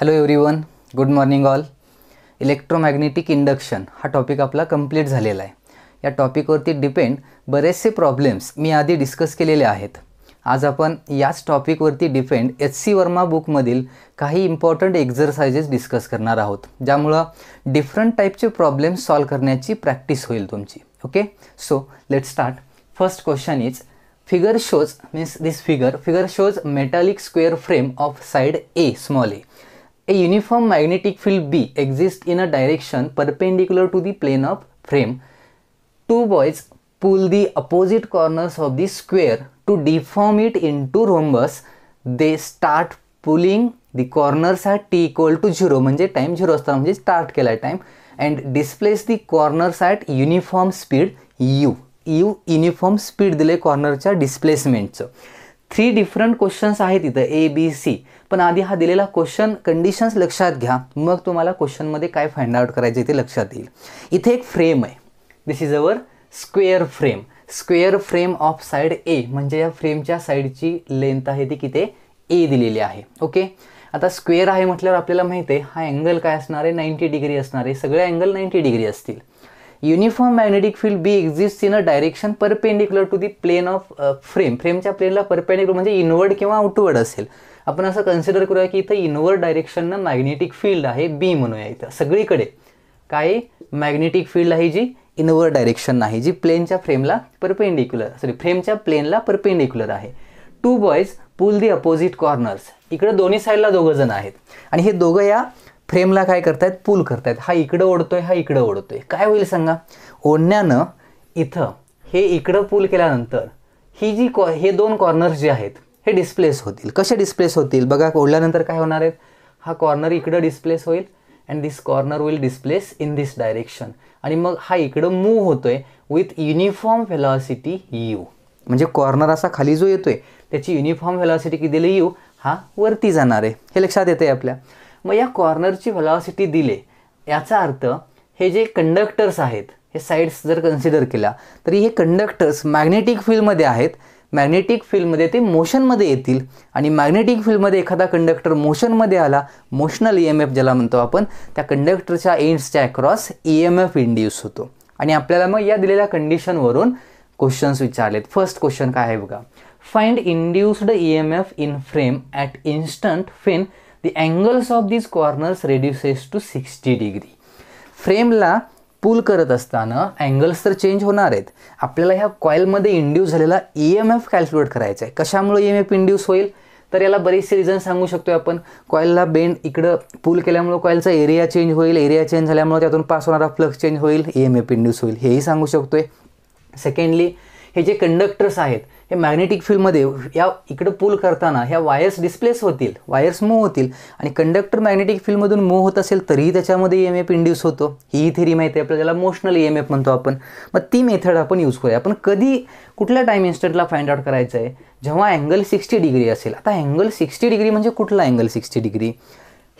Hello everyone good morning all electromagnetic induction हा topic आपला complete झालेला आहे या टॉपिकवरती डिपेंड बरेचसे प्रॉब्लेम्स मी आधी डिस्कस केलेले आहेत आज आपण याच टॉपिकवरती डिपेंड एच सी वर्मा बुकमधील काही इम्पॉर्टंट एक्झरसाइजेस डिस्कस करणार आहोत ज्यामुळं डिफरंट टाईपचे प्रॉब्लेम सॉल्व करण्याची प्रॅक्टिस होईल तुमची okay so let start first question is figure shows means this figure figure shows metallic square frame of side A small A A uniform magnetic field B exists in a direction perpendicular to the plane of frame. Two boys pull the opposite corners of the square to deform it into rhombus. They start pulling the corners at t equal to 0 म्हणजे time zero असताना म्हणजे start केला आहे time and displace the corners at uniform speed u u uniform speed दिले कॉर्नरच्या डिस्प्लेसमेंटचं three different questions आहेत इथं ए बी सी पण आधी हा दिलेला क्वेश्चन कंडिशन्स लक्षात घ्या मग तुम्हाला क्वेश्चनमध्ये काय फाइंड आउट करायचे ते लक्षात येईल इथे एक फ्रेम आहे this is our square frame square frame of side A म्हणजे या फ्रेमच्या साईडची लेंथ आहे ती किती ए दिलेली आहे ओके आता स्क्वेअर आहे म्हटल्यावर आपल्याला माहिती आहे हा अँगल काय असणार आहे नाईन्टी डिग्री असणार आहे सगळे अँगल नाईंटी डिग्री असतील uniform magnetic field B exist in a direction perpendicular to the plane of frame फ्रेमच्या प्लेनला परपेंडिक्युलर म्हणजे इनवर्ड किंवा आउटवर्ड असेल आपण असं कन्सिडर करूया की इथं इनवर्ड डायरेक्शननं मॅग्नेटिक फील्ड आहे बी म्हणूया इथं सगळीकडे काय मॅग्नेटिक फील्ड आहे जी इनवर्ड डायरेक्शन नाही जी प्लेनच्या फ्रेमला परपेंडिक्युलर सॉरी फ्रेमच्या प्लेनला परपेंडिक्युलर आहे two boys pull the opposite corners इकडे दोन्ही साईडला दोघं जण आहेत आणि हे दोघं या फ्रेमला काय करतायत पूल करतायत हा इकडं ओढतोय हा इकडं ओढतोय काय होईल सांगा ओढण्यानं इथं हे इकडं पूल केल्यानंतर ही जी कॉ हे दोन कॉर्नर्स जे आहेत हे डिस्प्लेस होतील कसे डिस्प्लेस होतील बघा ओढल्यानंतर काय होणार आहेत हा कॉर्नर इकडं डिस्प्लेस होईल and this corner will displace in this direction आणि मग हा इकडं मूव्ह होतोय विथ युनिफॉर्म व्हेलॉसिटी यू म्हणजे कॉर्नर असा खाली जो येतोय त्याची युनिफॉर्म व्हेलॉसिटी किती दिली यू हा वरती जाणार आहे हे लक्षात येतं आहे आपल्या मग या कॉर्नरची व्हलॉसिटी दिले याचा अर्थ हे जे कंडक्टर्स आहेत हे साईड्स जर कन्सिडर केला तरी हे कंडक्टर्स मॅग्नेटिक फील्डमध्ये आहेत मॅग्नेटिक फील्डमध्ये ते मोशनमध्ये येतील आणि मॅग्नेटिक फील्डमध्ये एखादा कंडक्टर मोशनमध्ये आला मोशनल ई एम एफ ज्याला म्हणतो आपण त्या कंडक्टरच्या एंड्सच्या across E M F induce होतो आणि आपल्याला मग या दिलेल्या कंडिशनवरून क्वेश्चन्स विचारलेत फर्स्ट क्वेश्चन काय आहे बघा find induced E M F in frame at instant when the angles of these corners reduces to 60 degree फ्रेमला पूल करत असताना अँगल्स तर चेंज होणार आहेत आपल्याला ह्या कॉईलमध्ये इंड्यूस झालेला ई एम एफ कॅल्क्युलेट करायचा आहे कशामुळे ई एम एफ इंड्यूस होईल तर याला बरेचसे रिझन सांगू शकतो आपण कॉईलला बेंड इकडं पूल केल्यामुळे कॉईलचा एरिया चेंज होईल एरिया चेंज झाल्यामुळे त्यातून पास होणारा फ्लक्स चेंज होईल ई एम एफ इंड्यूस होईल हेही सांगू शकतो आहे सेकंडली हे जे कंडक्टर्स आहेत हे मॅग्नेटिक फील्डमध्ये या इकडं पूल करताना ह्या वायर्स डिस्प्लेस होतील वायर्स मूव होतील आणि कंडक्टर मॅग्नेटिक फील्डमधून मूव होत असेल तरीही त्याच्यामध्ये ई एम एफ इंड्यूस होतो ही थेरी माहिती आहे आपल्याला मोशनल ई एम एफ म्हणतो आपण मग ती मेथड आपण यूज करूया आपण कधी कुठल्या टाईम इन्स्टंटला फाइंड आउट करायचं आहे जेव्हा अँगल सिक्स्टी डिग्री असेल आता अँगल सिक्स्टी डिग्री म्हणजे कुठला अँगल सिक्स्टी डिग्री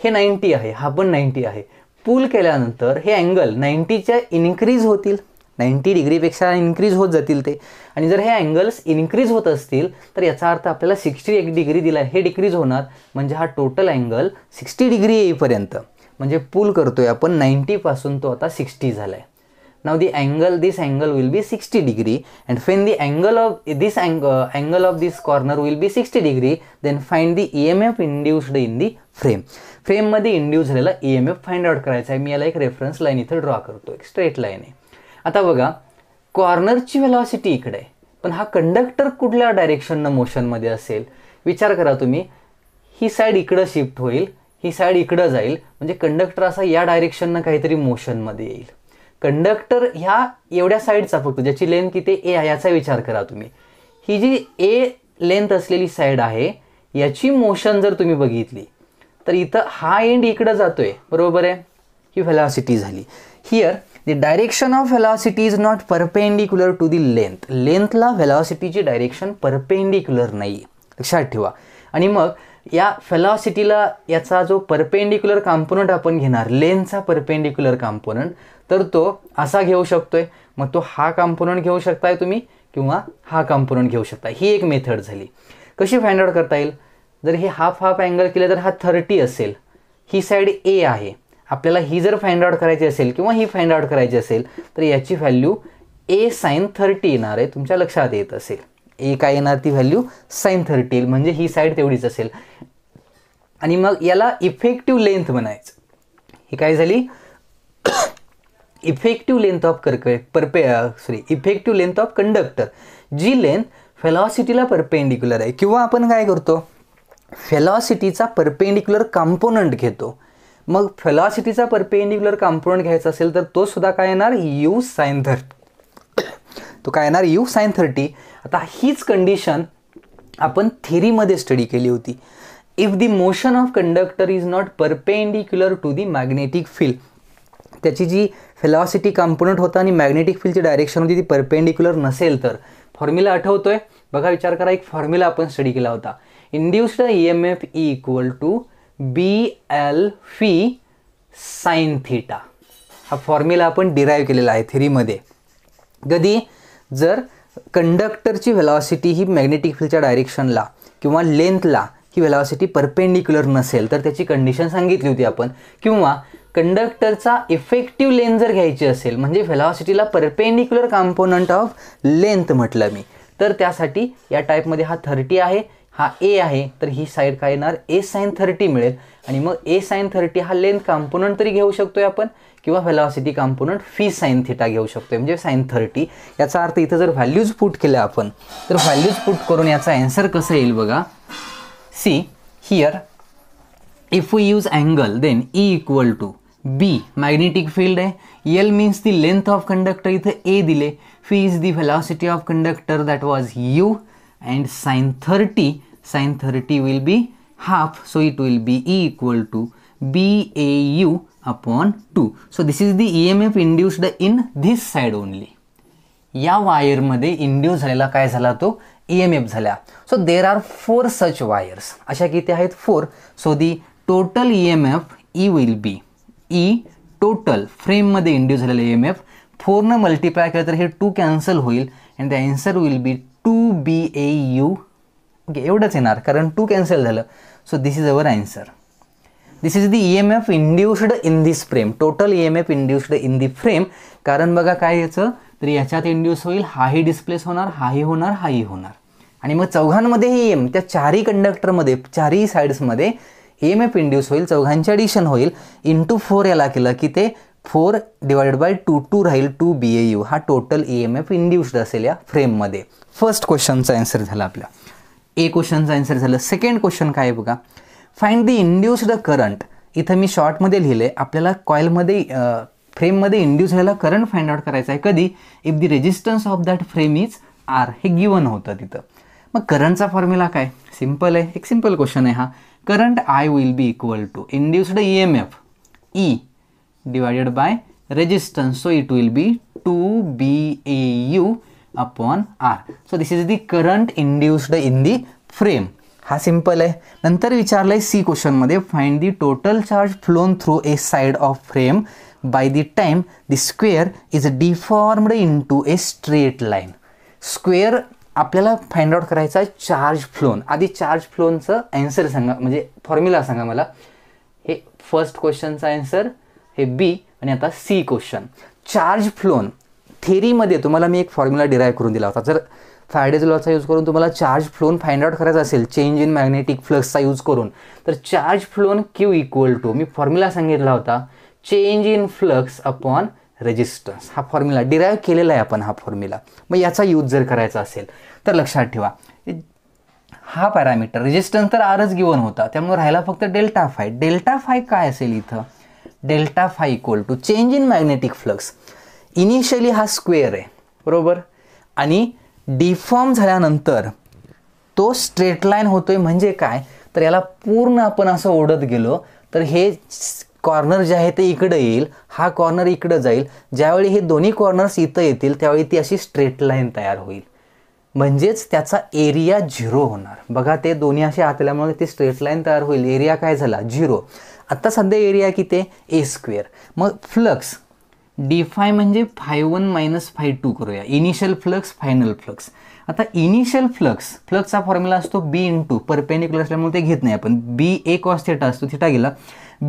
हे नाईन्टी आहे हा पण नाईन्टी आहे पूल केल्यानंतर हे अँगल नाईंटीच्या इन्क्रीज होतील नाईन्टी डिग्रीपेक्षा इन्क्रीज होत जातील ते आणि जर हे अँगल्स इन्क्रीज होत असतील तर याचा अर्थ आपल्याला सिक्स्टी एक डिग्री दिला हे डिक्रीज होणार म्हणजे हा टोटल अँगल सिक्स्टी डिग्री येईपर्यंत म्हणजे पूल करतो आहे आपण नाईंटीपासून तो आता सिक्स्टी झाला आहे now the angle this angle will be sixty degree and when the angle of this अँग angle of this corner will be sixty degree then find the E M F induced in the frame फ्रेममध्ये induce झालेला E M F find out करायचा आहे मी याला एक reference line इथं draw करतो एक स्ट्रेट लाईन आहे आता बघा कॉर्नरची वेलॉसिटी इकडे आहे पण हा कंडक्टर कुठल्या डायरेक्शननं मोशनमध्ये असेल विचार करा तुम्ही ही साईड इकडं शिफ्ट होईल ही साईड इकडं जाईल म्हणजे कंडक्टर असा या डायरेक्शननं काहीतरी मोशनमध्ये येईल कंडक्टर ह्या एवढ्या साईडचा फक्त ज्याची लेंथ किती ए आहे याचा विचार करा तुम्ही ही जी ए लेंथ असलेली साईड आहे याची मोशन जर तुम्ही बघितली तर इथं हा एंड इकडं जातोय बरोबर आहे ही व्हॅलॉसिटी झाली here the direction of velocity is not perpendicular to the length लेंथला व्हेलॉसिटीची डायरेक्शन परपेंडिक्युलर नाही लक्षात ठेवा आणि मग या फेलॉसिटीला याचा जो परपेंडिक्युलर कॉम्पोनंट आपण घेणार लेन्थचा परपेंडिक्युलर कॉम्पोनंट तर तो असा घेऊ शकतोय मग तो हा कॉम्पोनंट घेऊ शकताय तुम्ही किंवा हा कॉम्पोनंट घेऊ शकता ही एक मेथड झाली कशी फाइंड आउट करता येईल जर हे हाफ हाफ अँगल केलं तर हा थर्टी असेल ही साईड ए आहे आपल्याला ही जर फाइंड आउट करायची असेल किंवा ही फाइंड आउट करायची असेल तर याची व्हॅल्यू ए साईन थर्टी येणार आहे तुमच्या लक्षात येत असेल ए काय येणार ती व्हॅल्यू साईन थर्टी येईल म्हणजे ही साईड तेवढीच असेल आणि मग याला इफेक्टिव्ह लेंथ म्हणायचं ही काय झाली इफेक्टिव्ह लेंथ ऑफ करके परपे sorry effective length of conductor जी लेंथ फेलॉसिटीला परपेंडिक्युलर आहे किंवा आपण काय करतो फेलॉसिटीचा परपेंडिक्युलर कंपोनंट घेतो मग फेलॉसिटीचा परपेंडिक्युलर कॉम्पोनंट घ्यायचा असेल तर तो सुद्धा काय येणार यू सायन थर्टी तो काय येणार यू सायन थर्टी आता हीच कंडिशन आपण थेरीमध्ये स्टडी केली होती if the motion of conductor is not perpendicular to the magnetic field त्याची जी फेलॉसिटी कॉम्पोनंट होता आणि मॅग्नेटिक फील्डची डायरेक्शन होती ती परपेंडिक्युलर नसेल तर फॉर्म्युला आठवतोय बघा विचार करा एक फॉर्म्युला आपण स्टडी केला होता induced E M F E equal to B L v sine theta हा फॉर्म्युला आपण डिराईव्ह केलेला आहे थेरीमध्ये कधी जर कंडक्टरची व्हेलॉसिटी ही मॅग्नेटिक फील्डच्या डायरेक्शनला किंवा लेंथला ही व्हेलॉसिटी परपेंडिक्युलर नसेल तर त्याची कंडिशन सांगितली होती आपण किंवा कंडक्टरचा इफेक्टिव्ह लेंथ जर घ्यायची असेल म्हणजे व्हेलॉसिटीला परपेंडिक्युलर कॉम्पोनंट ऑफ लेंथ म्हटलं मी तर त्यासाठी या टाईपमध्ये हा थर्टी आहे हा ए आहे तर ही साईड काय येणार ए साईन थर्टी मिळेल आणि मग ए साईन थर्टी हा लेंथ कॉम्पोनंट तरी घेऊ शकतोय आपण किंवा velocity component v sine theta घेऊ शकतो म्हणजे साईन थर्टी याचा अर्थ इथं जर व्हॅल्यूज पुट केल्या आपण तर व्हॅल्यूज पुट करून याचा अँसर कसं येईल बघा see here if we use angle then E equal to B magnetic field आहे L means the length of conductor इथं ए दिले v is the velocity of conductor that was u and sine thirty sin 30 will be half. So, it will be E equal to BAU upon 2. So, this is the EMF induced in this side only. या वायरमध्ये induce झालेला काय झाला तो E M F झाला so there are four such wires अशा किती आहेत four so the total E M F E will be E total फ्रेममध्ये इंड्यूस झालेलं ई एम एफ फोरनं मल्टिप्लाय केलं तर हे टू कॅन्सल होईल and the answer will be two B A u okay एवढंच येणार कारण टू कॅन्सल झालं so this is our answer this is the E M F induced in this frame total E M F induced in the frame कारण बघा काय याचं तर याच्यात इंड्यूस होईल हाही डिस्प्लेस होणार हाही होणार हाही होणार आणि मग चौघांमध्ये चौघांमध्येही एम e त्या चारही कंडक्टरमध्ये चारही साईड्समध्ये एम एफ इंड्यूस होईल चौघांचे ॲडिशन होईल टू फोर याला केलं की ते four divided by two two राहील टू बी ए यू हा total E M F induced असेल या फ्रेममध्ये फर्स्ट क्वेश्चनचा आन्सर झाला आपला ए क्वेश्चनचं आन्सर झालं सेकंड क्वेश्चन काय बघा द दी द करंट इथं मी शॉर्टमध्ये लिहिलं आहे आपल्याला कॉईलमध्ये फ्रेममध्ये इंड्यूस झालेला करंट फाइंड आउट करायचा आहे कधी if the resistance of that frame is R हे गिवन होतं तिथं मग करंटचा फॉर्म्युला काय सिम्पल आहे एक सिम्पल क्वेश्चन आहे हा current I will be equal to induced E M F E divided by resistance so it will be two B A u upon R so this is the current induced in the frame हा simple आहे नंतर विचारलं आहे C क्वेश्चनमध्ये find the total charge flown through a side of frame by the time the square is deformed into a straight line square आपल्याला find out करायचा आहे charge flown आधी चार्ज फ्लोनचं ॲन्सर सांगा म्हणजे फॉर्म्युला सांगा मला हे फर्स्ट क्वेश्चनचा ॲन्सर हे बी आणि आता सी क्वेश्चन चार्ज फ्लोन थेरीमध्ये तुम्हाला मी एक फॉर्म्युला डिराइव करून दिला होता जर फ्रायडेज लॉचा यूज करून तुम्हाला चार्ज फ्लोन फाइंड आउट करायचा असेल चेंज इन मॅग्नेटिक फ्लक्सचा यूज करून तर charge flown Q equal to मी फॉर्म्युला सांगितला होता change in flux upon resistance हा फॉर्म्युला डिरायव्ह केलेला आहे आपण हा फॉर्म्युला मग याचा यूज जर करायचा असेल तर लक्षात ठेवा हा पॅरामीटर रेजिस्टन्स तर आरच गिवन होता त्यामुळे राहिला फक्त डेल्टा फाय डेल्टा फाय काय असेल इथं delta phi equal to change in magnetic flux initially हा स्क्वेअर आहे बरोबर आणि डिफॉर्म झाल्यानंतर तो स्ट्रेट लाईन होतोय म्हणजे काय तर याला पूर्ण आपण असं ओढत गेलो तर हे कॉर्नर जे आहे ते इकडं येईल हा कॉर्नर इकडं जाईल ज्यावेळी हे दोन्ही कॉर्नर्स इथं येतील त्यावेळी ती अशी स्ट्रेट लाईन तयार होईल म्हणजेच त्याचा एरिया झिरो होणार बघा ते दोन्ही असे आतल्यामुळे ती स्ट्रेट लाईन तयार होईल एरिया काय झाला झिरो आत्ता सध्या एरिया किती ए स्क्वेअर मग फ्लक्स डी फाय म्हणजे phi one minus phi two करूया इनिशियल फ्लक्स फायनल फ्लक्स आता इनिशियल फ्लक्स फ्लक्सचा फॉर्म्युला असतो बी इन टू परपेनिक्युलर असल्यामुळे ते घेत नाही आपण बी ए कॉस थिटा असतो थेटा गेला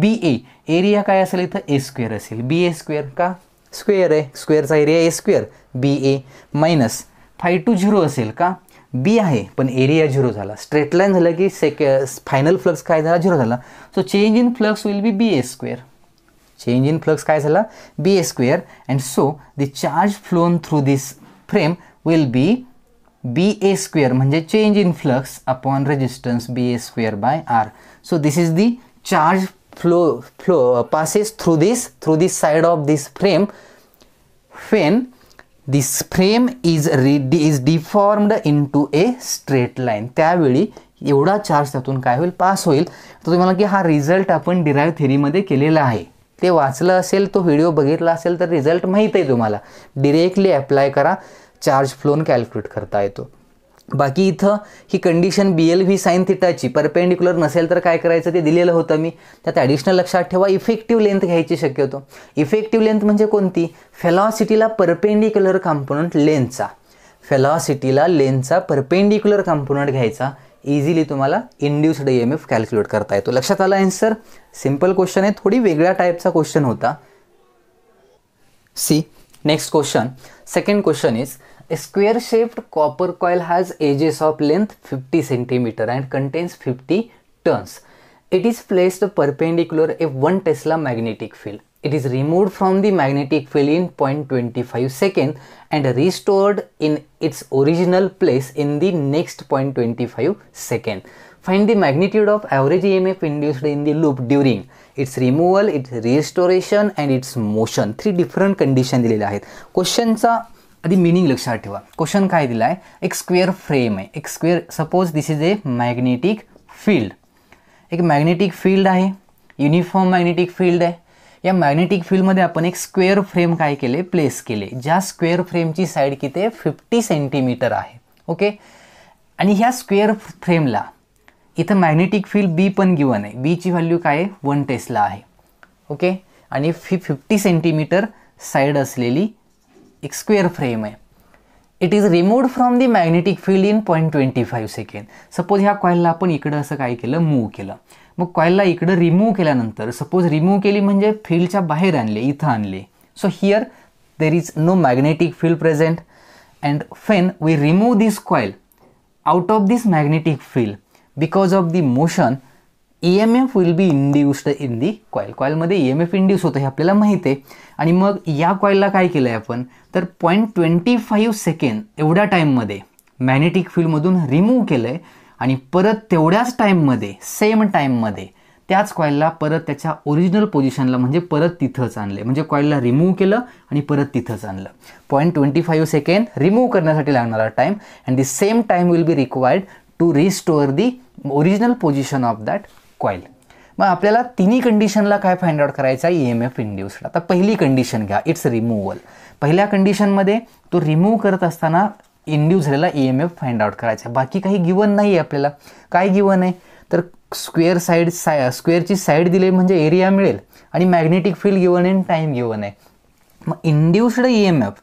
बी ए एरिया काय असेल इथं ए स्क्वेअर असेल बी ए स्क्वेअर का स्क्वेअर आहे स्क्वेअरचा area A square B A minus phi two zero असेल का बी आहे पण एरिया झिरो झाला स्ट्रेट लाईन झालं की सेके फायनल फ्लक्स काय झाला झिरो झाला so change in flux will be B A square change in flux काय झाला B A square and so the charge flown through this frame will be B A square म्हणजे change in flux upon resistance B A square by R so this is the charge flow flow passes through this through this side of this frame when this frame is re is deformed into a straight line त्यावेळी एवढा charge त्यातून काय होईल pass होईल तर तुम्हाला की हा रिझल्ट आपण डिरायव्ह थेरीमध्ये केलेला आहे ते वाचलं असेल तो व्हिडिओ बघितला असेल तर रिझल्ट माहीत आहे तुम्हाला डिरेक्टली अप्लाय करा चार्ज फ्लोन कॅल्क्युलेट करता येतो बाकी इथं ही condition B L V sine थिटाची परपेंडिक्युलर नसेल तर काय करायचं ते दिलेलं होतं मी त्यात ॲडिशनल लक्षात ठेवा इफेक्टिव्ह लेंथ घ्यायची शक्यतो इफेक्टिव्ह लेंथ म्हणजे कोणती फेलॉसिटीला परपेंडिक्युलर कॉम्पोनंट लेंथचा फेलॉसिटीला लेंथचा परपेंडिक्युलर कॉम्पोनंट घ्यायचा इझिली तुम्हाला induced E M F calculate करता येतो लक्षात आला आन्सर सिम्पल क्वेश्चन आहे थोडी वेगळ्या टाईपचा क्वेश्चन होता C next question second question is a square shaped copper coil has edges of length fifty centimetre and contains fifty turns it is placed perpendicular a one tesla magnetic field It is removed from the magnetic field in 0.25 second and restored in its original place in the next 0.25 second. Find the magnitude of average EMF induced in the loop during its removal, its restoration and its motion. three different dilele ahet question cha adi meaning लक्षात theva question काय दिला आहे एक square frame आहे एक square suppose this is a magnetic field एक magnetic field ahe uniform magnetic field ahe या magnetic फील्डमध्ये आपण एक स्क्वेअर फ्रेम काय केले प्लेस केले ज्या स्क्वेअर फ्रेमची साईड किती आहे फिफ्टी सेंटीमीटर आहे ओके आणि ह्या स्क्वेअर फ्रेमला इथं मॅग्नेटिक फील्ड बी पण गिवन आहे बीची व्हॅल्यू काय आहे वन टेस्टला आहे ओके आणि फि फिफ्टी सेंटीमीटर साईड असलेली एक स्क्वेअर फ्रेम आहे it is removed from the magnetic field in point twenty five second suppose ह्या कॉईलला आपण इकडं असं काय केलं मूव्ह केलं मग कॉईलला इकडं रिमूव्ह केल्यानंतर सपोज रिमूव्ह केली म्हणजे फील्डच्या बाहेर आणले इथं आणले so here there is no magnetic field present and when we remove this coil out of this magnetic field because of the motion E M F will be induced in the coil कॉईलमध्ये E M F induce होतं हे आपल्याला माहिती आहे आणि मग या कॉईलला काय केलं आहे आपण तर पॉईंट ट्वेंटी फाईव्ह सेकंड एवढ्या टाईममध्ये मॅग्नेटिक फील्डमधून रिमूव्ह केलं आहे आणि परत तेवढ्याच टाईममध्ये सेम टाईममध्ये त्याच कॉईलला परत त्याच्या ओरिजिनल पोझिशनला म्हणजे परत तिथंच आणले म्हणजे कॉईलला रिमूव्ह केलं आणि परत तिथंच आणलं point twenty five second remove करण्यासाठी लागणारा time and the same time will be required to restore the original position of that coil मग आपल्याला तिन्ही कंडिशनला काय फाइंड आउट करायचा आहे ई एम एफ इंड्युस्ड आता पहिली कंडिशन घ्या इट्स रिमूवल पहिल्या कंडिशनमध्ये तो रिमूव्ह करत असताना इंड्यूस झालेला E M F find out करायचा आहे बाकी काही गिवन नाही आपल्याला काय गिवन आहे तर स्क्वेअर साईड साय स्क्वेअरची साईड दिली म्हणजे एरिया मिळेल आणि मॅग्नेटिक फील्ड गिवन आहे टाईम गिवन आहे मग induced E M F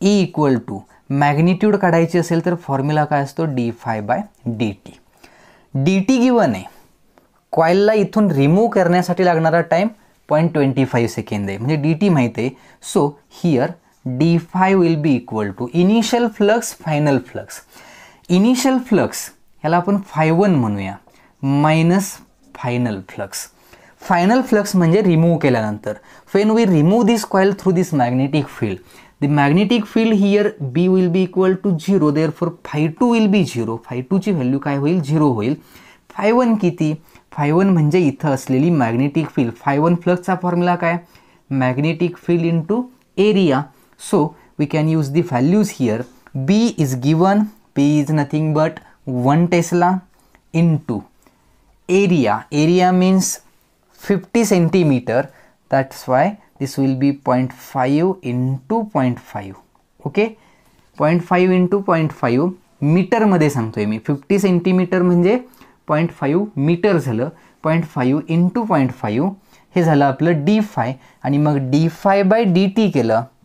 E equal to magnitude काढायची असेल तर फॉर्म्युला काय असतो D phi by D T D T given आहे कॉईलला इथून रिमूव्ह करण्यासाठी लागणारा time point twenty five second आहे म्हणजे डी टी माहीत आहे so here D phi will be equal to initial flux final flux Initial flux ह्याला आपण फाय वन म्हणूया minus final flux final flux म्हणजे रिमूव्ह केल्यानंतर when we remove this coil through this magnetic field the magnetic field here B will be equal to zero therefore phi two will be zero phi टूची value काय होईल zero होईल phi one किती phi one म्हणजे इथं असलेली magnetic field phi one फ्लक्सचा formula काय magnetic field into area So we can use the values here. B is given, B is nothing but 1 Tesla into area. Area means 50 centimeter. That's why this will be 0.5 into 0.5. Okay. 0.5 into 0.5 meter. सांगतो आहे मी fifty centimetre 0.5 point five metre झालं point five into point five हे झालं आपलं D phi आणि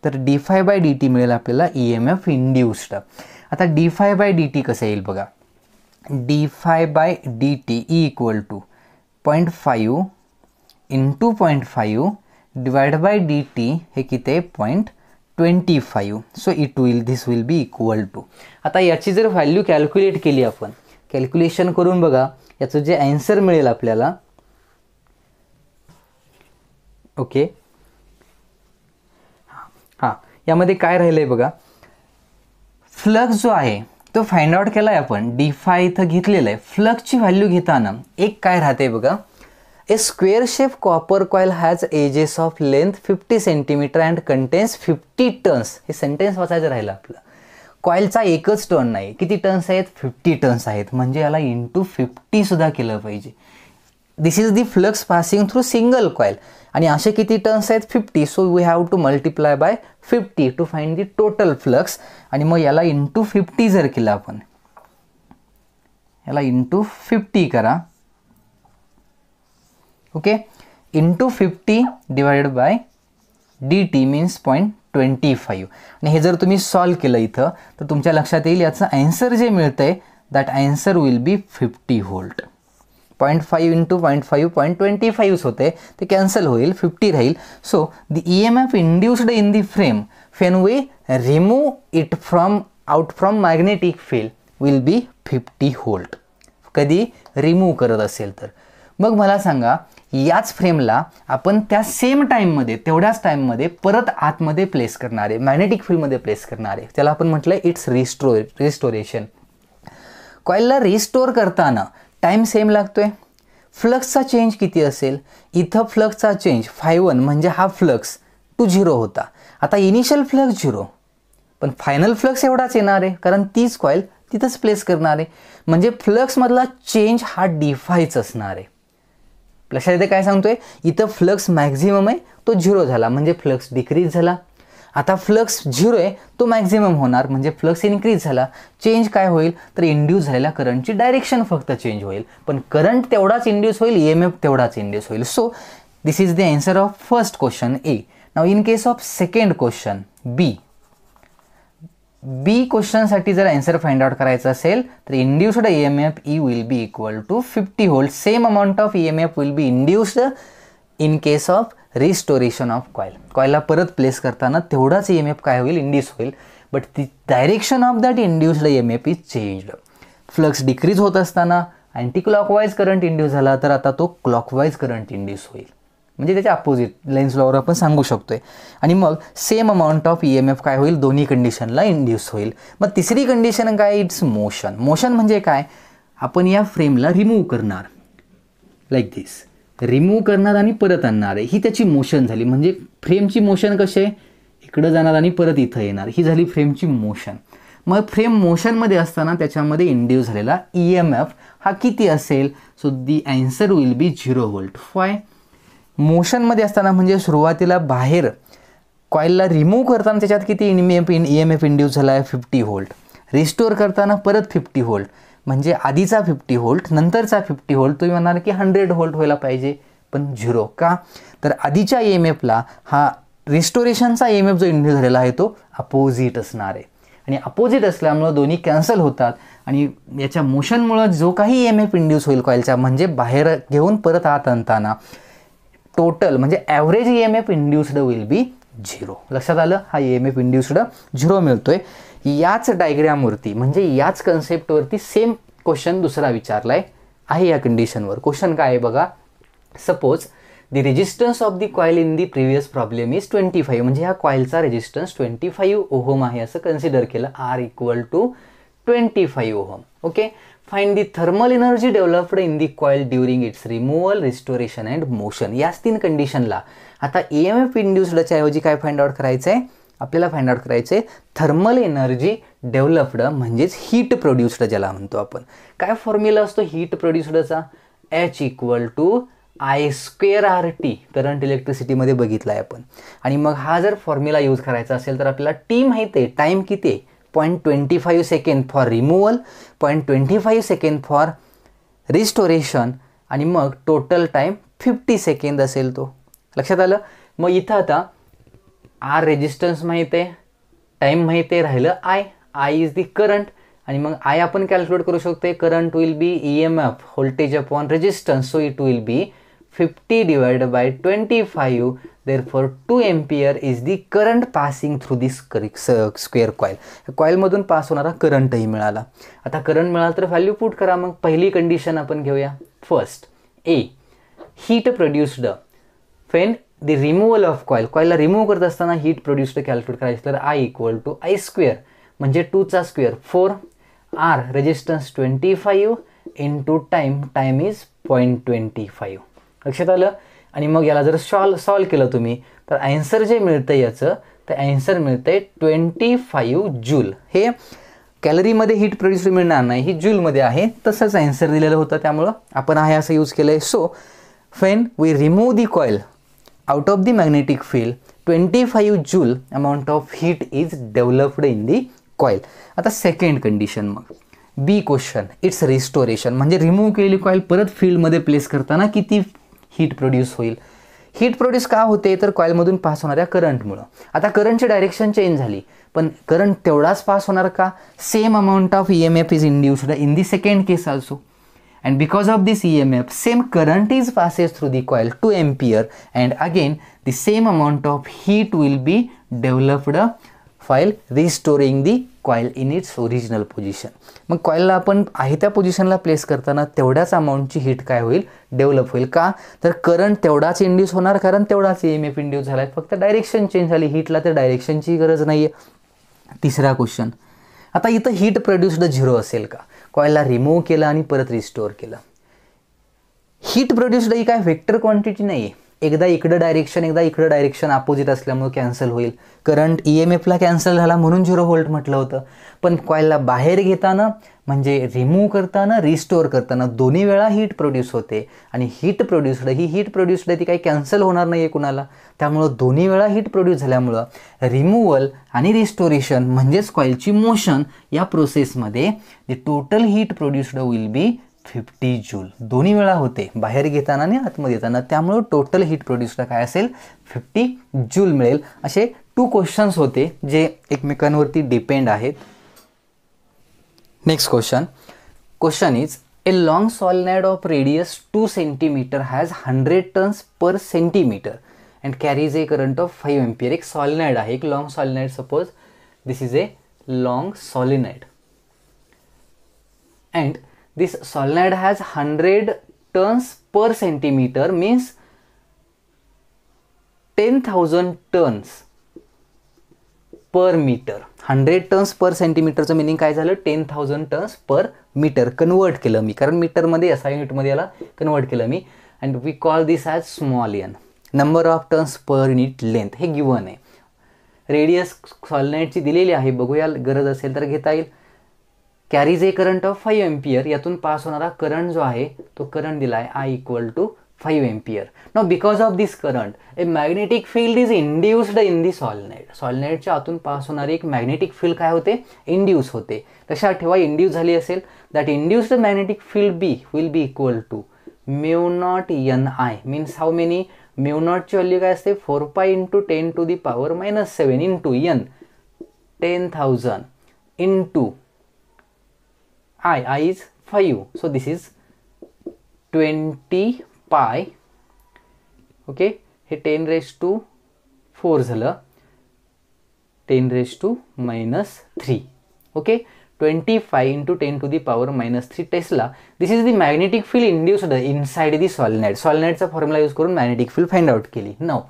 तर D phi by D T मिळेल आपल्याला ई एम एफ इंड्युस्ड आता D phi by D T कसं येईल बघा D phi by D T E equal to point five two point five divide by D T हे किती आहे point twenty five so it will this will be equal to आता याची जर value calculate केली आपण कॅल्क्युलेशन करून बघा याचं जे ॲन्सर मिळेल आपल्याला ओके okay. यामध्ये काय राहिलं आहे बघा फ्लक्स जो आहे तो फाइंड आउट केला आहे आपण डी फाय इथं घेतलेलं आहे फ्लक्सची व्हॅल्यू घेताना एक काय राहते बघा A square shape copper coil has edges of length fifty centimetre and contains fifty turns हे सेंटेन्स वाचायचं राहिलं आपलं कॉईलचा एकच टर्न नाही किती टर्न्स आहेत फिफ्टी टर्न्स आहेत म्हणजे याला इंटू सुद्धा केलं पाहिजे this is the flux passing through single coil आणि असे किती टर्न्स आहेत fifty so we have to multiply by fifty to find the total flux आणि मग याला इंटू फिफ्टी जर केलं आपण याला इंटू फिफ्टी करा okay into fifty divided by D T means point twenty five आणि हे जर तुम्ही सॉल्व केलं इथं तर तुमच्या लक्षात येईल याचं अँसर जे मिळतं आहे that answer will be fifty volt point five into point five point twenty फाईव्हच होते ते कॅन्सल होईल फिफ्टी राहील so the E M F induced in the frame when we remove it from out from magnetic field will be fifty volt कधी remove करत असेल तर मग मला सांगा याच फ्रेमला आपण त्या सेम टाईममध्ये तेवढ्याच टाईममध्ये परत आतमध्ये प्लेस करणारे मॅग्नेटिक फील्डमध्ये प्लेस करणारे त्याला आपण म्हटलं इट्स रिस्टोर रिस्टोरेशन कॉईलला रिस्टोर करताना टाईम सेम लागतो आहे फ्लक्सचा चेंज किती असेल इथं फ्लक्सचा चेंज फाय वन म्हणजे हा फ्लक्स टू झिरो होता आता इनिशियल फ्लक्स झिरो पण फायनल फ्लक्स एवढाच येणार आहे कारण तीच कॉईल तिथंच प्लेस करणार आहे म्हणजे फ्लक्समधला चेंज हा डिफायच असणार आहे लक्षात येते काय सांगतोय इथं फ्लक्स मॅक्झिमम आहे तो झिरो झाला म्हणजे फ्लक्स डिक्रीज झाला आता फ्लक्स झिरो आहे तो मॅक्झिमम होणार म्हणजे फ्लक्स इन्क्रीज झाला चेंज काय होईल तर इंड्यूस झालेल्या करंटची डायरेक्शन फक्त चेंज होईल पण करंट तेवढाच इंड्यूस होईल ई एम एफ तेवढाच इंड्यूस होईल so this is the answer of first question A now in case of second question B B क्वेश्चनसाठी जर अँसर फाइंड आउट करायचं असेल तर induced E M F E will be equal to fifty volt same amount of E M F will be induced in case of restoration of coil कॉईलला परत place करताना तेवढाच M e F काय होईल induce होईल but ती direction of that induced M F is changed flux decrease होत असताना अँटी क्लॉकवाईज करंट इंड्यूस झाला तर आता तो क्लॉकवाईज करंट इंड्यूस होईल म्हणजे त्याच्या अपोजिट लेन्स लॉवर आपण सांगू शकतोय आणि मग same amount of E M F काय होईल दोन्ही कंडिशनला इंड्यूस होईल मग तिसरी कंडिशन काय इट्स मोशन मोशन म्हणजे काय आपण या फ्रेमला रिमूव्ह करणार लाईक like दिस रिमूव्ह करणार आणि परत आणणार आहे ही त्याची मोशन झाली म्हणजे फ्रेमची मोशन कशी आहे इकडं जाणार आणि परत इथं येणार ही झाली फ्रेमची मोशन मग फ्रेम मोशनमध्ये असताना त्याच्यामध्ये इंड्यूस झालेला ई एम एफ हा किती असेल so the answer will be zero volt फाय मोशनमध्ये असताना म्हणजे सुरुवातीला बाहेर कॉईलला रिमूव्ह करताना त्याच्यात किती in E M F induce झाला आहे फिफ्टी व्होल्ट रिस्टोअर करताना परत फिफ्टी व्होल्ट म्हणजे आधीचा फिफ्टी होल्ट नंतरचा फिफ्टी होल्ट तुम्ही म्हणाल की हंड्रेड होल्ट व्हायला पाहिजे पण झिरो का तर आधीच्या ई e एम एफला हा रिस्टोरेशनचा ई एम एफ जो इंड्यूस झालेला आहे तो अपोजिट असणार आहे आणि अपोजिट असल्यामुळं दोन्ही कॅन्सल होतात आणि याच्या मोशनमुळं जो काही ई एम एफ इंड्यूस होईल कॉईलचा म्हणजे बाहेर घेऊन परत आत आणताना टोटल म्हणजे average E M F induced will be zero लक्षात आलं हा E M F induced zero मिळतोय याच डायग्रामवरती म्हणजे याच कन्सेप्टवरती सेम क्वेश्चन दुसरा विचारला आहे या कंडिशनवर क्वेश्चन काय आहे बघा suppose the resistance of the coil in the previous problem is twenty five म्हणजे ह्या कॉईलचा रेजिस्टन्स ट्वेंटी फाईव्ह ओहोम आहे असं कन्सिडर केलं R equal to twenty five ohm okay find the thermal energy developed in the coil during its removal restoration and motion याच तीन कंडिशनला आता ई एम एफ इंड्युस्डच्या ऐवजी काय फाइंड आउट करायचं आहे आपल्याला फाइंड आउट करायचे थर्मल एनर्जी डेव्हलप्ड म्हणजेच हीट प्रोड्युस्ड ज्याला म्हणतो आपण काय फॉर्म्युला असतो हीट प्रोड्युस्डचा H equal to I square R T current इलेक्ट्रिसिटीमध्ये बघितला आहे आपण आणि मग हा जर फॉर्म्युला यूज करायचा असेल तर आपल्याला टी माहिती आहे टाईम किती आहे point twenty five second for removal point twenty five second for restoration आणि मग टोटल टाईम फिफ्टी सेकंद असेल तो लक्षात आलं मग इथं आता आर रेजिस्टन्स माहीत आहे टाईम माहीत आहे राहिलं I I is the current आणि मग आय आपण कॅल्क्युलेट करू शकतो current will be E M F voltage upon resistance so it will be fifty divided by twenty five therefore two ampere is the current passing through this स square coil कॉईलमधून pass होणारा करंटही मिळाला आता current मिळाला तर value put करा मग पहिली कंडिशन आपण घेऊया first a heat produced when the removal of coil कॉईलला रिमूव्ह करत असताना हीट प्रोड्यूस्ड कॅल्क्युलेट करायचं तर I equal to I square म्हणजे टूचा square four R resistance twenty five into time time is point twenty five लक्षात आलं आणि मग याला जर सॉल्व सॉल्व केलं तुम्ही तर ॲन्सर जे मिळतं याचं तर ॲन्सर मिळतं आहे ट्वेंटी फाईव्ह जूल हे कॅलरीमध्ये हीट प्रोड्यूस मिळणार नाही ही जूलमध्ये आहे तसंच अँसर दिलेलं होतं त्यामुळं आपण आहे असं यूज केलं आहे so when we remove the coil out of the magnetic field 25 joule amount of heat is developed in the coil आता सेकंड कंडिशन मग बी क्वेश्चन इट्स रिस्टोरेशन म्हणजे रिमूव्ह केलेली कॉईल परत फील्डमध्ये प्लेस करताना किती हीट प्रोड्यूस होईल heat produce का होते तर कॉईलमधून पास होणाऱ्या करंटमुळं आता करंटची डायरेक्शन चेंज झाली पण करंट तेवढाच पास होणार का same amount of E M F is induced in the second case also and because of this EMF same current is passes through the coil 2 ampere and again the same amount of heat will be developed uh, while restoring the coil in its original position मग कॉईलला आपण आहे त्या पोझिशनला place करताना तेवढ्याच अमाऊंटची heat काय होईल डेव्हलप होईल का तर करंट तेवढाच इंड्यूस होणार कारण तेवढाच ई एम एफ इंड्यूस झाला आहे फक्त डायरेक्शन चेंज झाली हीटला तर डायरेक्शनची गरज नाही आहे तिसरा क्वेश्चन आता इथं हीट प्रोड्युस्ड झिरो असेल का कॉईलला रिमूव्ह केलं आणि परत रिस्टोर केलं हीट प्रोड्यूस्ड ही काय व्हेक्टर क्वांटिटी नाही आहे एकदा इकडं डायरेक्शन एकदा इकडं डायरेक्शन अपोजिट असल्यामुळे कॅन्सल होईल करंट ई एम एफला कॅन्सल झाला म्हणून झिरो व्होल्ट म्हटलं होतं पण कॉईलला बाहेर घेताना म्हणजे रिमूव्ह करताना रिस्टोअर करताना दोन्ही वेळा हीट प्रोड्यूस होते आणि हीट प्रोड्युस्ड ही हीट प्रोड्युस्ड आहे ती काही कॅन्सल होणार नाही आहे कुणाला त्यामुळं दोन्ही वेळा हीट प्रोड्यूस झाल्यामुळं रिमूव्हल आणि रिस्टोरेशन म्हणजेच कॉईलची मोशन या प्रोसेसमध्ये total heat produced will be fifty joule दोन्ही वेळा होते बाहेर घेताना आणि आतमध्ये येताना त्यामुळं टोटल हीट प्रोड्यूसला काय असेल फिफ्टी जूल मिळेल असे टू क्वेश्चन्स होते जे एकमेकांवरती डिपेंड आहेत next question question is a long solenoid of radius two centimetre has hundred turns per centimetre and carries a current of five ampere एक सॉलनॅड आहे एक long solenoid suppose this is a long solenoid and this this solenoid hundred turns per centimetre means ten thousand turns per metre hundred turns per सेंटीमीटरचं meaning काय झालं ten thousand turns per metre convert केलं मी कारण मीटरमध्ये असा युनिटमध्ये याला कन्वर्ट केलं मी and we call this as small n number of turns per unit length हे गिवन आहे रेडियस सॉलनाईटची दिलेली आहे बघूया गरज असेल तर घेता येईल carries a current of five ampere यातून पास होणारा करंट जो आहे तो करंट दिला आहे I equal to five ampere now because of this current a magnetic field is induced in the solenoid सॉलनेटच्या आतून पास होणारी एक मॅग्नेटिक फील्ड काय होते इंड्यूस होते लक्षात ठेवा इंड्यूस झाली असेल that induced magnetic field B will be equal to mu naught n I means how many mu नॉटची व्हॅल्यू काय असते four pi into ten to the power minus seven to n ten thousand to I i is 5. So this is twenty pi. Okay हे ten raise to four झालं ten raise to minus three okay twenty pi into ten to the power minus three Tesla this is the magnetic field induced inside the solenoid सॉलनाईटचा formula use करून magnetic field find out केली now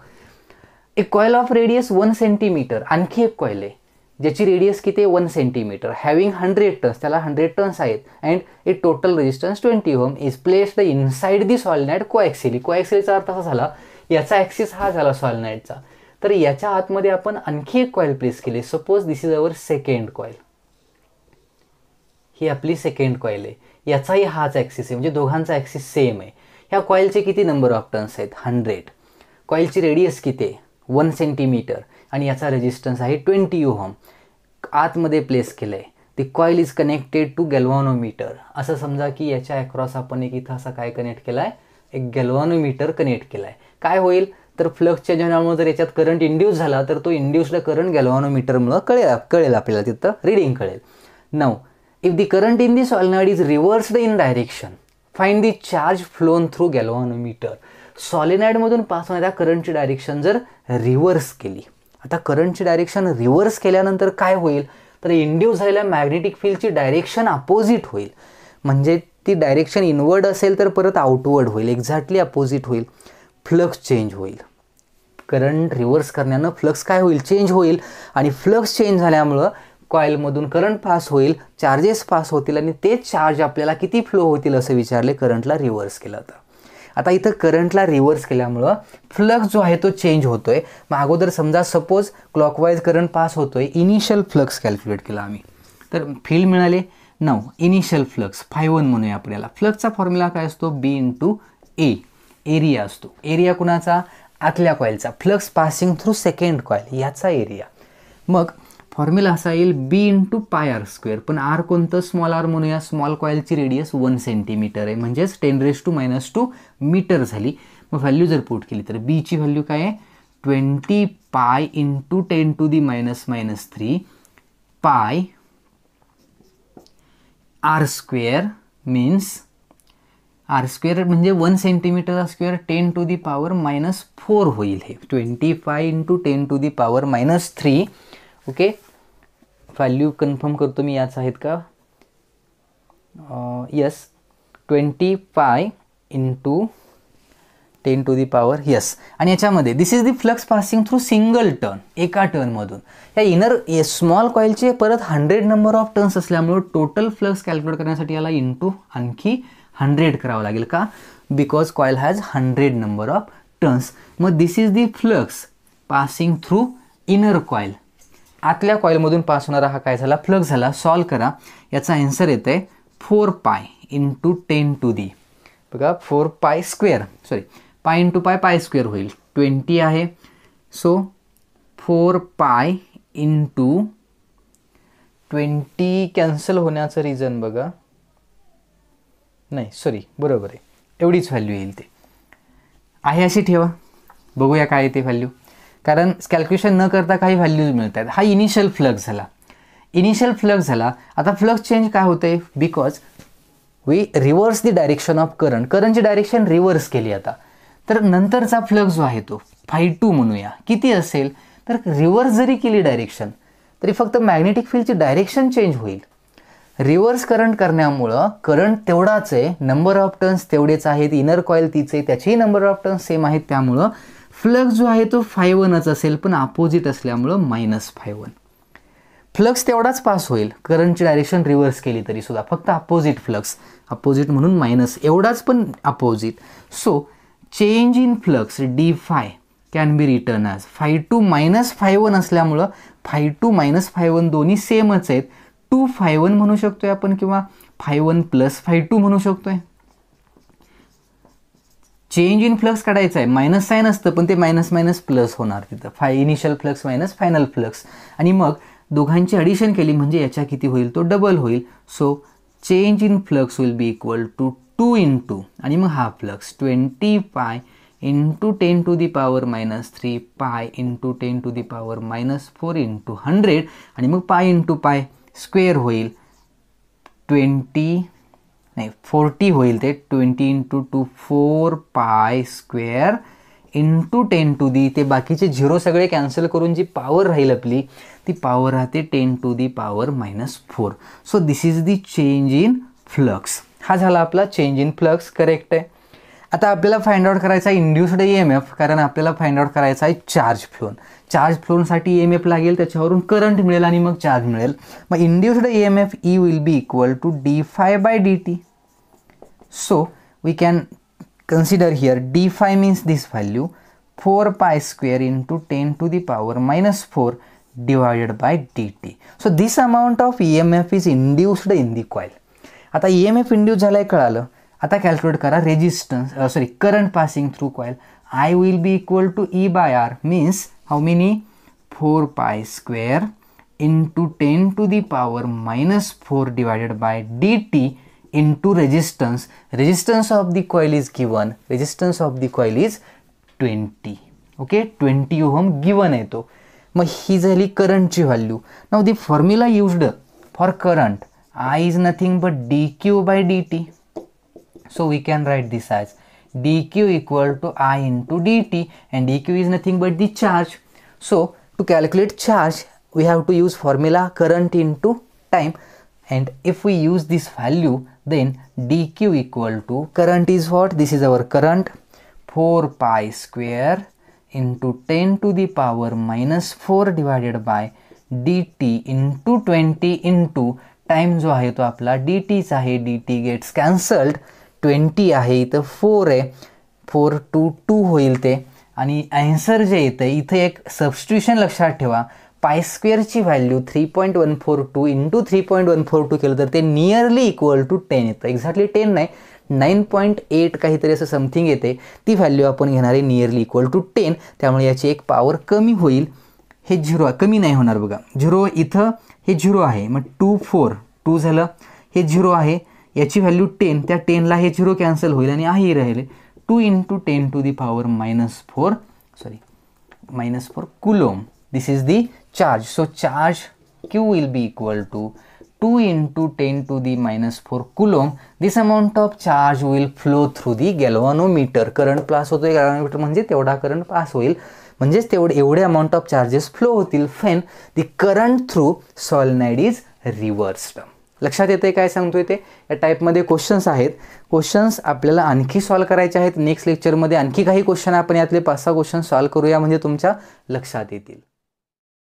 a coil of radius one centimetre आणखी एक coil आहे ज्याची radius किती आहे one centimetre having hundred turns त्याला हंड्रेड टन्स आहेत and it total resistance twenty ohm is placed inside the solenoid को कोॲक्सिलचा अर्थ असा झाला याचा ॲक्सिस हा झाला सॉलनाईटचा तर याच्या आतमध्ये आपण आणखी एक कॉईल प्लेस केली suppose this is our second coil ही आपली सेकंड कॉईल आहे याचाही हाच ॲक्सिस आहे म्हणजे दोघांचा ॲक्सिस सेम आहे ह्या कॉईलचे किती नंबर ऑफ टन्स आहेत हंड्रेड कॉईलची रेडियस किती आहे वन सेंटीमीटर आणि याचा रेजिस्टन्स आहे ट्वेंटी यू होम आतमध्ये प्लेस केलं आहे ती coil is connected to galvanometer असं समजा की याच्या अक्रॉस आपण एक इथं असा काय कनेक्ट केला आहे एक गॅल्वानोमीटर कनेक्ट केला आहे काय होईल तर फ्लक्सच्या जेवणामुळे जर याच्यात करंट इंड्यूस झाला तर तो इंड्यूस्ड करंट गॅल्वानोमीटरमुळं कळेल कळेल आपल्याला तिथं रिडिंग कळेल now if the current in the solenoid is reversed in direction find the charge flown through galvanometer सॉलिनाईडमधून पास होणाऱ्या करंटची डायरेक्शन जर रिव्हर्स केली आता करंटची डायरेक्शन रिव्हर्स केल्यानंतर काय होईल तर इंड्यूस झालेल्या मॅग्नेटिक फील्डची डायरेक्शन अपोजिट होईल म्हणजे ती डायरेक्शन इनवर्ड असेल तर परत आउटवर्ड होईल एक्झॅक्टली अपोजिट होईल फ्लक्स चेंज होईल करंट रिव्हर्स करण्यानं फ्लक्स काय होईल चेंज होईल आणि फ्लक्स चेंज झाल्यामुळं कॉईलमधून करंट पास होईल चार्जेस पास होतील आणि ते चार्ज आपल्याला किती फ्लो होतील असं विचारले करंटला रिव्हर्स केलं तर आता इथं करंटला रिव्हर्स केल्यामुळं फ्लक्स जो आहे तो चेंज होतोय मग अगोदर समजा सपोज क्लॉकवाईज करंट पास होतो आहे इनिशियल फ्लक्स कॅल्क्युलेट केला आम्ही तर फील्ड मिळाले नऊ इनिशियल फ्लक्स फाय वन म्हणूया आपल्याला फ्लक्सचा फॉर्म्युला काय असतो बी टू ए एरिया असतो एरिया कुणाचा आतल्या कॉईलचा flux passing through second coil याचा एरिया मग फॉर्म्युला असा येईल B into pi r square पण आर कोणतं स्मॉल आर म्हणूया स्मॉल कॉईलची रेडियस वन सेंटीमीटर आहे म्हणजेच ten raise to minus two metre झाली मग व्हॅल्यू जर पुट केली तर बीची व्हॅल्यू काय आहे twenty pi into ten to the minus minus three pi r square means r square म्हणजे one centimetre square ten to the power minus four होईल हे twenty pi into ten to the power minus three okay value confirm करतो मी याच आहेत का yes twenty pi into ten to the power yes आणि याच्यामध्ये this is the flux passing through single turn एका टर्नमधून या इनर स्मॉल कॉईलचे परत हंड्रेड नंबर ऑफ टर्न्स असल्यामुळे टोटल फ्लक्स कॅल्क्युलेट करण्यासाठी याला इंटू आणखी हंड्रेड करावं लागेल का because coil has hundred number of turns मग this is the flux passing through inner coil आतल्या कॉईलमधून पास होणारा हा काय झाला फ्लक्स झाला सॉल्व करा याचा आन्सर येतं आहे four pi into ten to दी बघा four pi square sorry pi into pi pi square होईल ट्वेंटी आहे so four pi into twenty cancel होण्याचं रिझन बघा नाही सॉरी बरोबर आहे एवढीच व्हॅल्यू येईल ते आहे अशी ठेवा बघूया काय येते व्हॅल्यू कारण कॅल्क्युलेशन न करता काही व्हॅल्यूज मिळत आहेत हा इनिशियल फ्लक्स झाला इनिशियल फ्लक्स झाला आता फ्लक्स चेंज काय होते because we reverse the direction of current करंटची डायरेक्शन रिव्हर्स केली आता तर नंतरचा फ्लक्स जो आहे तो फाय टू म्हणूया किती असेल तर रिव्हर्स जरी केली डायरेक्शन तरी फक्त मॅग्नेटिक फील्डची डायरेक्शन चेंज होईल रिव्हर्स करंट करण्यामुळं करंट तेवढाच आहे नंबर ऑफ टर्न्स तेवढेच आहेत इनर कॉईल तिचे त्याचेही नंबर ऑफ टर्न्स सेम आहेत त्यामुळं फ्लक्स जो आहे तो फाय वनच असेल पण अपोजिट असल्यामुळं मायनस फाय वन फ्लक्स तेवढाच पास होईल करंटची डायरेक्शन रिव्हर्स केली तरी सुद्धा फक्त अपोजिट फ्लक्स अपोजिट म्हणून मायनस एवढाच पण opposite so change in flux D phi can be return as phi two minus phi one असल्यामुळं phi two minus phi one दोन्ही सेमच आहेत टू फाय वन म्हणू शकतोय आपण किंवा phi one plus phi two म्हणू शकतोय चेंज इन फ्लक्स काढायचा आहे मायनस सायन असतं पण ते मायनस मायनस प्लस होणार तिथं phi initial flux minus final flux आणि मग दोघांची ॲडिशन केली म्हणजे याच्या किती होईल तो डबल होईल so change in flux will be equal to two in two आणि मग हा flux twenty pi into ten to the power minus three pi into ten to the power minus four into hundred आणि मग pi into pi square होईल twenty नाही forty होईल ते twenty into two four pi square into ten to the ते बाकीचे zero सगळे cancel करून जी पावर राहील आपली ती पावर राहते ten to the power minus four so this is the change in flux हा झाला आपला चेंज इन फ्लक्स करेक्ट आहे आता आपल्याला फाइंड e आउट करायचा आहे इंड्युस्ड ई एम एफ कारण आपल्याला फाइंड आउट करायचा आहे चार्ज फ्लोन चार्ज फ्लोनसाठी ई एम एफ लागेल त्याच्यावरून करंट मिळेल आणि मग चार्ज मिळेल मग induced E M F E will be equal to d phi by D t so we can consider here D phi means this value four pi square to ten to the power minus four divided by D t so this amount of E M F is induced in the coil आता E M F induce झालं आहे कळालं आता calculate करा resistance sorry current passing through coil I will be equal to E by R means how many four pi square into ten to the power minus four divided by D t into resistance resistance of the coil is given resistance of the coil is twenty okay twenty ohm given येतो मग ही झाली करंटची value now the formula used for current I is nothing but d q by D t So we can write this as dq equal to i into dt and dq is nothing but the charge. So to calculate charge we have to use formula current into time and if we use this value then dq equal to current is what this is our current 4 pi square into 10 to the power minus 4 divided by dt into 20 into time. जो आहे तो आपला dT, टीचा आहे D T twenty आहे इथं four आहे four to to होईल ते आणि ॲन्सर जे येतं इथे एक सबस्ट्युशन लक्षात ठेवा पाय स्क्वेअरची value three point one four two into three point one four two केलं तर ते नियरली इक्वल टू टेन येतं एक्झॅक्टली टेन नाही नाईन पॉईंट एट काहीतरी असं समथिंग येते ती व्हॅल्यू आपण घेणार आहे नियरली इक्वल टू टेन त्यामुळे याची एक पॉवर कमी होईल हे झिरो कमी नाही होणार बघा झिरो इथं हे झिरो आहे मग टू फोर टू झालं हे झिरो आहे याची व्हॅल्यू टेन त्या टेनला हे झिरो कॅन्सल होईल आणि आहे राहिले two into ten to the power minus four sorry minus four coulomb this is the charge so charge q will be equal to two into ten to the minus four coulomb this amount of charge will flow through the meter current pass होतो galvanometer म्हणजे तेवढा current pass होईल म्हणजेच तेवढे एवढे amount of charges flow होतील when the current through solenoid is reversed लक्षात येतं आहे काय सांगतो आहे ते या टाईपमध्ये क्वेश्चन्स आहेत क्वेश्चन्स आपल्याला आणखी सॉल्व करायचे आहेत नेक्स्ट लेक्चरमध्ये आणखी काही क्वेश्चन आपण यातले पाच सहा क्वेश्चन सॉल्व करूया म्हणजे तुमच्या लक्षात येतील